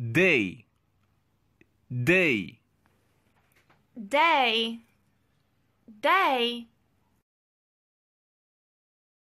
day day day day